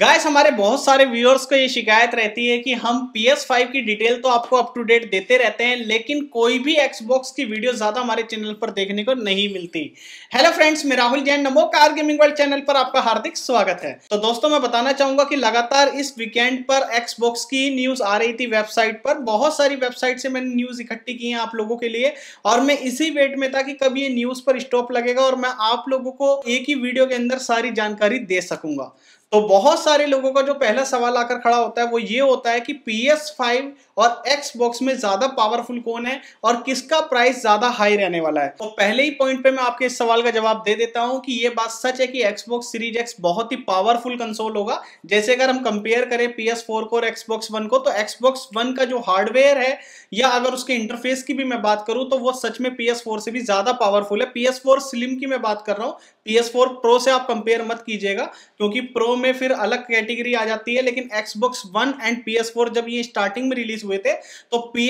guys हमारे बहुत सारे व्यूअर्स को ये शिकायत रहती है कि हम PS5 की डिटेल तो आपको अप टू डेट देते रहते हैं लेकिन कोई भी Xbox की वीडियो ज्यादा हमारे चैनल पर देखने को नहीं मिलती हेलो फ्रेंड्स मैं राहुल जैन नमो कार गेमिंग वर्ल्ड चैनल पर आपका हार्दिक स्वागत है तो दोस्तों मैं बताना चाहूंगा कि लगातार इस वीकेंड पर एक्सबॉक्स की न्यूज आ रही थी वेबसाइट पर बहुत सारी वेबसाइट से मैंने न्यूज इकट्ठी की है आप लोगों के लिए और मैं इसी वेट में था कि कब ये न्यूज पर स्टॉप लगेगा और मैं आप लोगों को एक ही वीडियो के अंदर सारी जानकारी दे सकूंगा तो बहुत सारे लोगों का जो पहला सवाल आकर खड़ा होता है वो ये होता है कि पी एस फाइव और एक्स बॉक्स में ज्यादा पावरफुल कौन है और किसका प्राइस ज्यादा हाई रहने वाला है तो पहले ही पॉइंट पे मैं आपके इस सवाल का जवाब दे देता हूं कि ये बात सच है कि बॉक्स सीरीज एक्स बहुत ही पावरफुल कंसोल होगा जैसे अगर हम कंपेयर करें पी एस फोर को और बॉक्स वन को तो एक्सबॉक्स वन का जो हार्डवेयर है या अगर उसके इंटरफेस की भी मैं बात करूं तो वो सच में पी एस फोर से भी ज्यादा पावरफुल है पी एस फोर स्लिम की मैं बात कर रहा हूँ पी एस फोर प्रो से आप कंपेयर मत कीजिएगा क्योंकि प्रो में फिर अलग कैटेगरी आ जाती है लेकिन एक्सबॉक्स वन एंड पी जब ये स्टार्टिंग में रिलीज हुए थे तो पी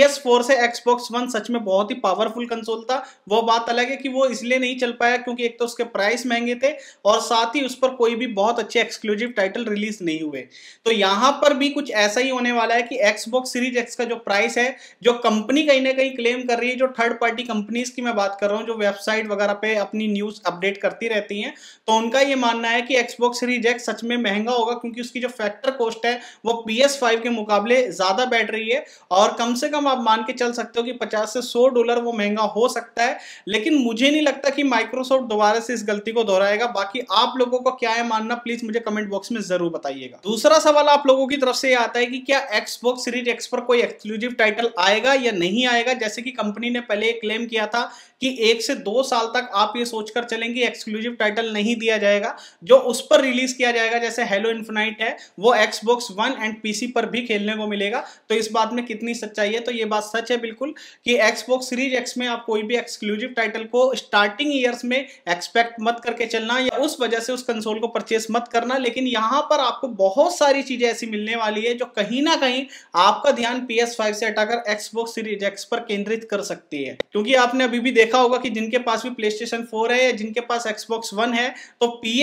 से एक्सबॉक्स वन सच में बहुत ही पावरफुल कंसोल था वो बात अलग है कि वो इसलिए नहीं चल पाया क्योंकि एक तो उसके प्राइस महंगे थे और साथ ही उस पर कोई भी बहुत अच्छे एक्सक्लूसिव टाइटल रिलीज नहीं हुए तो यहाँ पर भी कुछ ऐसा ही होने वाला है कि एक्सबॉक्स सीरीज एक्स का जो प्राइस है जो कंपनी कहीं ना कहीं क्लेम कर रही है जो थर्ड पार्टी कंपनीज की मैं बात कर रहा हूँ जो वेबसाइट वगैरह पे अपनी न्यूज अपडेट करती रहती हैं तो उनका ये मानना है कि एक्सबॉक्स सीरीज एक्स सच में में महंगा होगा क्योंकि उसकी जो फैक्टर कॉस्ट है वो पी एस फाइव के मुकाबले ज़्यादा बैठ रही है और कम से कम आप मान के चल सकते हो कि पचास से सौ डॉलर वो महंगा हो सकता है लेकिन मुझे नहीं लगता कि माइक्रोसॉफ्ट दोबारा से इस गलती को दोहराएगा बाकी आप लोगों का क्या है मानना प्लीज मुझे कमेंट बॉक्स में जरूर बताइएगा दूसरा सवाल आप लोगों की तरफ से आता है कि क्या एक्सबॉक्स सीरीज एक्स पर कोई एक्सक्लूसिव टाइटल आएगा या नहीं आएगा जैसे कि कंपनी ने पहले क्लेम किया था कि एक से दो साल तक आप ये सोचकर चलेंगे एक्सक्लूसिव टाइटल नहीं दिया जाएगा जो उस पर रिलीज किया जाएगा जैसे हेलो इन्फिनाइट है वो एक्सबॉक्स वन एंड पीसी पर भी खेलने को मिलेगा तो इस बात में कितनी सच्चाई है तो ये बात सच है बिल्कुल कि एक्सबॉक्स सीरीज एक्स में आप कोई भी एक्सक्लूसिव टाइटल को स्टार्टिंग ईयर्स में एक्सपेक्ट मत करके चलना या उस वजह से उस कंसोल को परचेस मत करना लेकिन यहाँ पर आपको बहुत सारी चीजें ऐसी मिलने वाली है जो कहीं ना कहीं आपका ध्यान पी से हटाकर एक्सबॉक्स सीरीज एक्स पर केंद्रित कर सकती है क्योंकि आपने अभी भी देखा होगा कि जिनके पास भी प्ले स्टेशन है या जिनके पास एक्सबॉक्स वन है तो पी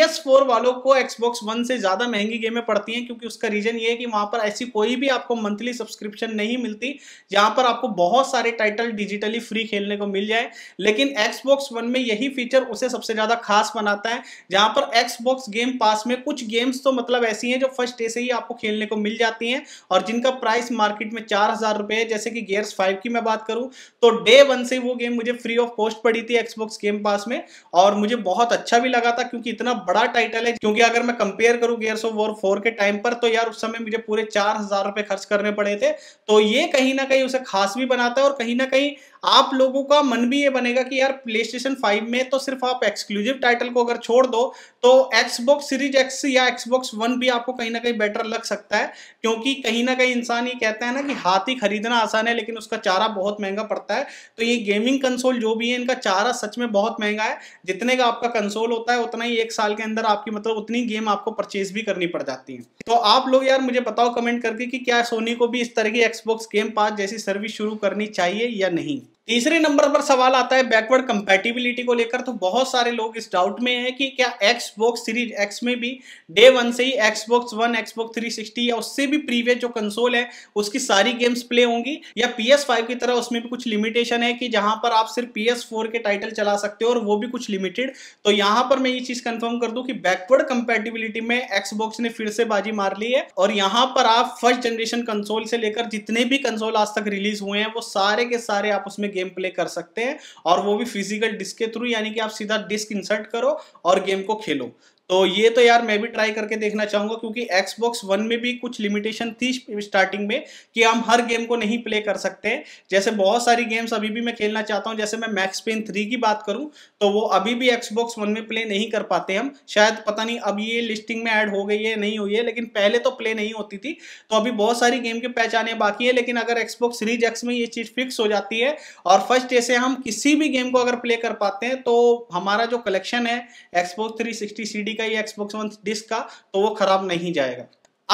वालों को एक्सबॉक्स वन से ज़्यादा महंगी गेमें पड़ती हैं क्योंकि उसका रीज़न ये है कि वहाँ पर ऐसी कोई भी आपको मंथली सब्सक्रिप्शन नहीं मिलती जहाँ पर आपको बहुत सारे टाइटल डिजिटली फ्री खेलने को मिल जाए लेकिन एक्सबॉक्स वन में यही फीचर उसे सबसे ज़्यादा खास बनाता है जहाँ पर एक्सबॉक्स गेम पास में कुछ गेम्स तो मतलब ऐसी हैं जो फर्स्ट डे से ही आपको खेलने को मिल जाती हैं और जिनका प्राइस मार्केट में चार हज़ार रुपये है जैसे कि गेयर्स फाइव की मैं बात करूँ तो डे वन से वो गेम मुझे फ्री ऑफ कॉस्ट पड़ी थी एक्सबॉक्स गेम पास में और मुझे बहुत अच्छा भी लगा था क्योंकि इतना बड़ा टाइटल है क्योंकि अगर मैं कंपेयर करूं गियर्स ऑफ वॉर फोर के टाइम पर तो यार उस समय मुझे पूरे चार हजार रुपए खर्च करने पड़े थे तो ये कहीं ना कहीं उसे खास भी बनाता है और कहीं ना कहीं आप लोगों का मन भी ये बनेगा कि यार प्ले स्टेशन फाइव में तो सिर्फ आप एक्सक्लूसिव टाइटल को अगर छोड़ दो तो एक्सबॉक्स सीरीज एक्स या एक्सबॉक्स वन भी आपको कहीं ना कहीं बेटर लग सकता है क्योंकि कहीं ना कहीं इंसान ये कहता है ना कि हाथी खरीदना आसान है लेकिन उसका चारा बहुत महंगा पड़ता है तो ये गेमिंग कंसोल जो भी है इनका चारा सच में बहुत महंगा है जितने का आपका कंसोल होता है उतना ही एक साल के अंदर आपकी मतलब उतनी गेम आपको परचेज भी करनी पड़ जाती है तो आप लोग यार मुझे बताओ कमेंट करके कि क्या सोनी को भी इस तरह की एक्सबॉक्स गेम पास जैसी सर्विस शुरू करनी चाहिए या नहीं तीसरे नंबर पर सवाल आता है बैकवर्ड कंपैटिबिलिटी को लेकर तो बहुत सारे लोग इस डाउट में हैं कि क्या एक्स बॉक्स सीरीज एक्स में भी डे वन से ही Xbox one Xbox three sixty या उससे भी प्रीवियस जो कंसोल है उसकी सारी गेम्स प्ले होंगी या पी एस फाइव की तरह उसमें भी कुछ लिमिटेशन है कि जहां पर आप सिर्फ पी एस फोर के टाइटल चला सकते हो और वो भी कुछ लिमिटेड तो यहाँ पर मैं ये चीज कंफर्म कर दूं कि बैकवर्ड कंपेटिबिलिटी में एक्स बॉक्स ने फिर से बाजी मार ली है और यहाँ पर आप फर्स्ट जनरेशन कंसोल से लेकर जितने भी कंसोल आज तक रिलीज हुए हैं वो सारे के सारे आप उसमें गेम प्ले कर सकते हैं और वो भी फिजिकल डिस्क के थ्रू यानी कि आप सीधा डिस्क इंसर्ट करो और गेम को खेलो तो ये तो यार मैं भी ट्राई करके देखना चाहूंगा क्योंकि एक्सबॉक्स वन में भी कुछ लिमिटेशन थी स्टार्टिंग में कि हम हर गेम को नहीं प्ले कर सकते जैसे बहुत सारी गेम्स अभी भी मैं खेलना चाहता हूँ जैसे मैं मैक्स पेन थ्री की बात करूँ तो वो अभी भी एक्सबॉक्स वन में प्ले नहीं कर पाते हम शायद पता नहीं अब ये लिस्टिंग में ऐड हो गई है नहीं हुई है लेकिन पहले तो प्ले नहीं होती थी तो अभी बहुत सारी गेम के पहचाने बाकी है लेकिन अगर एक्सबॉक्स सीरीज एक्स में ये चीज़ फिक्स हो जाती है और फर्स्ट जैसे हम किसी भी गेम को अगर प्ले कर पाते हैं तो हमारा जो कलेक्शन है एक्सबॉक्स थ्री सिक्सटी का ये एक्सबॉक्स वन डिस्क का तो वो खराब नहीं जाएगा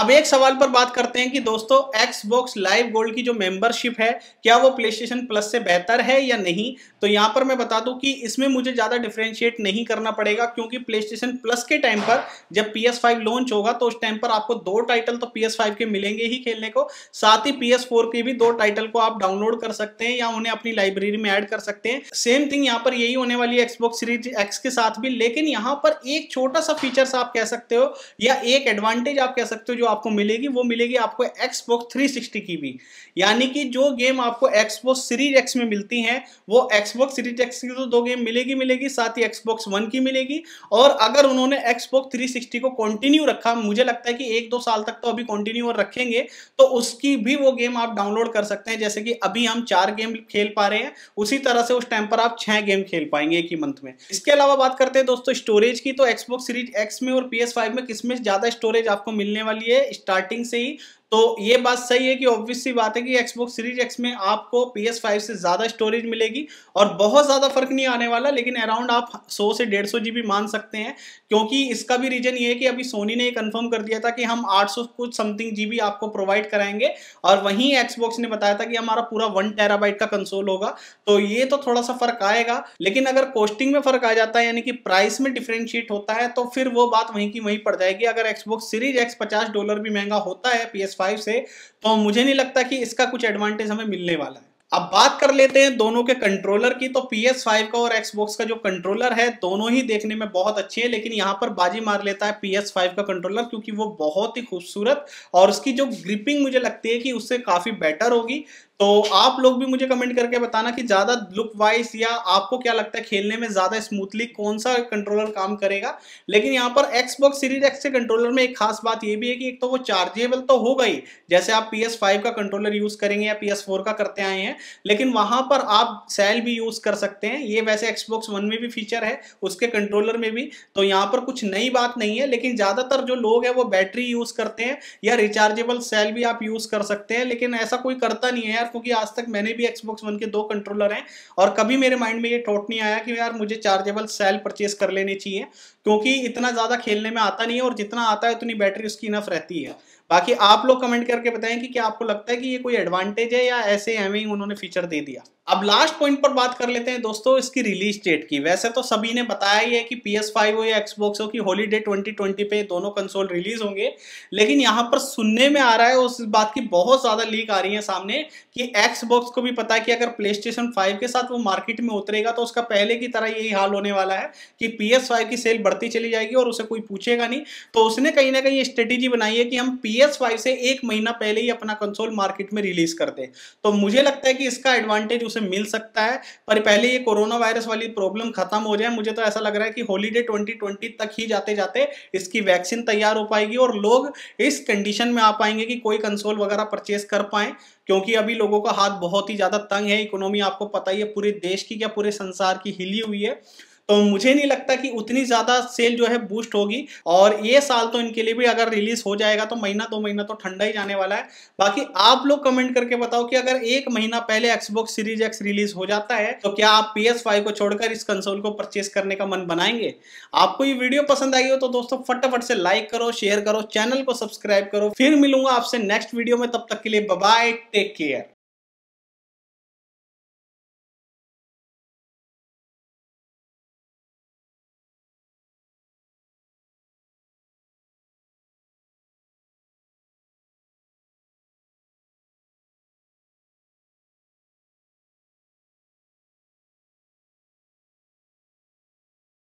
अब एक सवाल पर बात करते हैं कि दोस्तों एक्स बॉक्स लाइव गोल्ड की जो मेंबरशिप है क्या वो प्ले स्टेशन प्लस से बेहतर है या नहीं तो यहाँ पर मैं बता दूं कि इसमें मुझे ज़्यादा डिफ्रेंशिएट नहीं करना पड़ेगा क्योंकि प्ले स्टेशन प्लस के टाइम पर जब पी एस फाइव लॉन्च होगा तो उस टाइम पर आपको दो टाइटल तो पी एस फाइव के मिलेंगे ही खेलने को साथ ही पी एस फोर के भी दो टाइटल को आप डाउनलोड कर सकते हैं या उन्हें अपनी लाइब्रेरी में ऐड कर सकते हैं सेम थिंग यहाँ पर यही होने वाली है एक्सबॉक्स सीरीज एक्स के साथ भी लेकिन यहाँ पर एक छोटा सा फीचर्स आप कह सकते हो या एक एडवांटेज आप कह सकते हो जो आपको मिलेगी वो मिलेगी आपको एक्सबॉक्स 360 की भी यानी कि जो गेम आपको एक्सबॉक्स सीरीज एक्स में मिलती हैं वो एक्सबॉक्स सीरीज एक्स की तो दो गेम मिलेगी मिलेगी साथ ही एक्सबॉक्स वन की मिलेगी और अगर उन्होंने एक्सबॉक्स 360 को कंटिन्यू रखा मुझे लगता है कि एक दो साल तक तो अभी कॉन्टिन्यू और रखेंगे तो उसकी भी वो गेम आप डाउनलोड कर सकते हैं जैसे कि अभी हम चार गेम खेल पा रहे हैं उसी तरह से उस टाइम पर आप छह गेम खेल पाएंगे एक ही मंथ में इसके अलावा बात करते हैं दोस्तों स्टोरेज की तो एक्सबॉक्स सीरीज एक्स में और पी एस फाइव में किसमें ज्यादा स्टोरेज आपको मिलने वाली है स्टार्टिंग से ही तो ये बात सही है कि ऑब्वियस सी बात है कि Xbox सीरीज एक्स में आपको पी एस फाइव से ज़्यादा स्टोरेज मिलेगी और बहुत ज़्यादा फर्क नहीं आने वाला लेकिन अराउंड आप 100 से 150 जीबी मान सकते हैं क्योंकि इसका भी रीज़न ये है कि अभी सोनी ने कन्फर्म कंफर्म कर दिया था कि हम 800 कुछ समथिंग जीबी आपको प्रोवाइड कराएंगे और वहीं एक्सबॉक्स ने बताया था कि हमारा पूरा वन टेराबाइट का कंसोल होगा तो ये तो थोड़ा सा फ़र्क आएगा लेकिन अगर कोस्टिंग में फ़र्क आ जाता है यानी कि प्राइस में डिफ्रेंशिएट होता है तो फिर वो बात वहीं की वहीं पड़ जाएगी अगर एक्सबॉक्स सीरीज एक्स पचास डॉलर भी महंगा होता है पी एस फाइव से तो मुझे नहीं लगता कि इसका कुछ एडवांटेज हमें मिलने वाला है अब बात कर लेते हैं दोनों के कंट्रोलर की तो पी एस फाइव का और एक्सबॉक्स का जो कंट्रोलर है दोनों ही देखने में बहुत अच्छे हैं लेकिन यहाँ पर बाजी मार लेता है पी एस फाइव का कंट्रोलर क्योंकि वो बहुत ही खूबसूरत और उसकी जो ग्रिपिंग मुझे लगती है कि उससे काफ़ी बेटर होगी तो आप लोग भी मुझे कमेंट करके बताना कि ज़्यादा लुक वाइज या आपको क्या लगता है खेलने में ज़्यादा स्मूथली कौन सा कंट्रोलर काम करेगा लेकिन यहाँ पर एक्सबॉक्स सीरीज एक्स के कंट्रोलर में एक खास बात यह भी है कि एक तो वो चार्जेबल तो होगा ही जैसे आप पी का कंट्रोलर यूज़ करेंगे या पी का करते आए हैं लेकिन वहां पर आप सेल भी यूज़ कर सकते हैं ये वैसे एक्सबॉक्स वन में भी फीचर है उसके कंट्रोलर में भी तो यहाँ पर कुछ नई बात नहीं है लेकिन ज़्यादातर जो लोग हैं वो बैटरी यूज़ करते हैं या रिचार्जेबल सेल भी आप यूज़ कर सकते हैं लेकिन ऐसा कोई करता नहीं है यार क्योंकि आज तक मैंने भी एक्सबॉक्स वन के दो कंट्रोलर हैं और कभी मेरे माइंड में ये टोट नहीं आया कि यार मुझे चार्जेबल सेल परचेज कर लेने चाहिए क्योंकि इतना ज़्यादा खेलने में आता नहीं है और जितना आता है उतनी बैटरी उसकी इनफ रहती है बाकी आप लोग कमेंट करके बताएं कि क्या आपको लगता है कि ये कोई एडवांटेज है या ऐसे हमें उन्होंने फीचर दे दिया अब लास्ट पॉइंट पर बात कर लेते हैं दोस्तों इसकी रिलीज डेट की वैसे तो सभी ने बताया ही है कि पी एस फाइव हो या एक्सबॉक्स हो कि हॉलीडे 2020 पे दोनों कंसोल रिलीज होंगे लेकिन यहाँ पर सुनने में आ रहा है उस बात की बहुत ज़्यादा लीक आ रही है सामने कि एक्सबॉक्स को भी पता है कि अगर प्ले स्टेशन फाइव के साथ वो मार्केट में उतरेगा तो उसका पहले की तरह यही हाल होने वाला है कि पी फाइव की सेल बढ़ती चली जाएगी और उसे कोई पूछेगा नहीं तो उसने कहीं ना कहीं स्ट्रेटेजी बनाई है कि हम पी एस फाइव से एक महीना पहले ही अपना कंसोल मार्केट में रिलीज कर दें तो मुझे लगता है कि इसका एडवांटेज उसे मिल सकता है पर पहले ये कोरोना वायरस वाली प्रॉब्लम खत्म हो जाए मुझे तो ऐसा लग रहा है कि हॉलीडे 2020 तक ही जाते जाते इसकी वैक्सीन तैयार हो पाएगी और लोग इस कंडीशन में आ पाएंगे कि कोई कंसोल वगैरह परचेस कर पाए क्योंकि अभी लोगों का हाथ बहुत ही ज़्यादा तंग है इकोनॉमी आपको पता ही है पूरे देश की क्या पूरे संसार की हिली हुई है तो मुझे नहीं लगता कि उतनी ज़्यादा सेल जो है बूस्ट होगी और ये साल तो इनके लिए भी अगर रिलीज हो जाएगा तो महीना दो तो महीना तो ठंडा ही जाने वाला है बाकी आप लोग कमेंट करके बताओ कि अगर एक महीना पहले एक्सबॉक्स सीरीज एक्स रिलीज हो जाता है तो क्या आप पी को छोड़कर इस कंसोल को परचेस करने का मन बनाएंगे आपको ये वीडियो पसंद आई हो तो दोस्तों फटाफट से लाइक करो शेयर करो चैनल को सब्सक्राइब करो फिर मिलूंगा आपसे नेक्स्ट वीडियो में तब तक के लिए बबाई टेक केयर